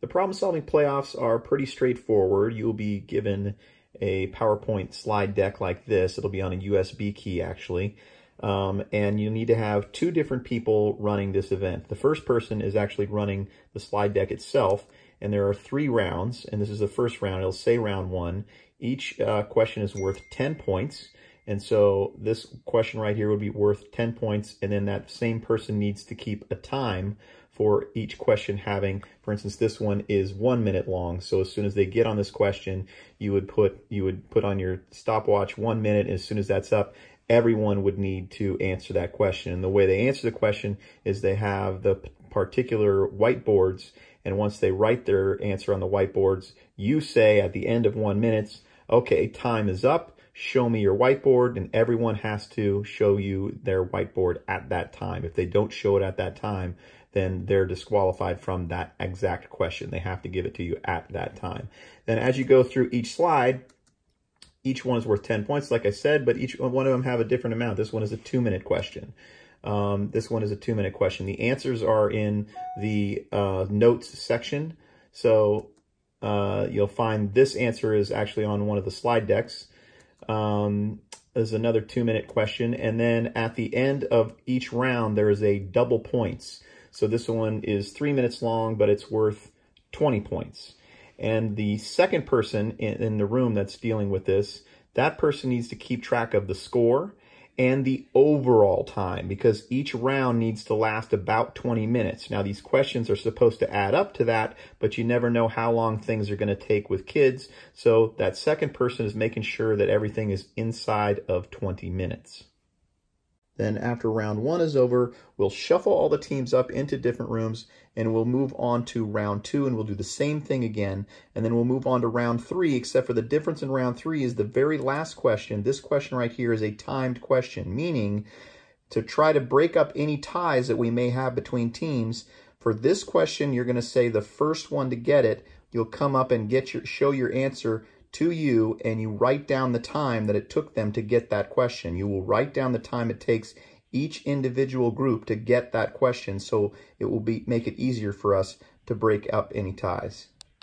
The problem solving playoffs are pretty straightforward. You'll be given a PowerPoint slide deck like this. It'll be on a USB key actually. Um, and you need to have two different people running this event. The first person is actually running the slide deck itself, and there are three rounds, and this is the first round. It'll say round one. Each uh, question is worth 10 points. And so this question right here would be worth 10 points. And then that same person needs to keep a time for each question having, for instance, this one is one minute long. So as soon as they get on this question, you would put, you would put on your stopwatch one minute. as soon as that's up, everyone would need to answer that question. And the way they answer the question is they have the particular whiteboards. And once they write their answer on the whiteboards, you say at the end of one minutes, okay, time is up show me your whiteboard, and everyone has to show you their whiteboard at that time. If they don't show it at that time, then they're disqualified from that exact question. They have to give it to you at that time. Then as you go through each slide, each one is worth 10 points, like I said, but each one of them have a different amount. This one is a two-minute question. Um, this one is a two-minute question. The answers are in the uh, notes section. So uh, you'll find this answer is actually on one of the slide decks um, is another two minute question. And then at the end of each round, there is a double points. So this one is three minutes long, but it's worth 20 points. And the second person in, in the room that's dealing with this, that person needs to keep track of the score and the overall time because each round needs to last about 20 minutes. Now, these questions are supposed to add up to that, but you never know how long things are going to take with kids. So that second person is making sure that everything is inside of 20 minutes. Then after round one is over, we'll shuffle all the teams up into different rooms and we'll move on to round two and we'll do the same thing again. And then we'll move on to round three, except for the difference in round three is the very last question. This question right here is a timed question, meaning to try to break up any ties that we may have between teams. For this question, you're going to say the first one to get it. You'll come up and get your show your answer to you and you write down the time that it took them to get that question. You will write down the time it takes each individual group to get that question so it will be make it easier for us to break up any ties.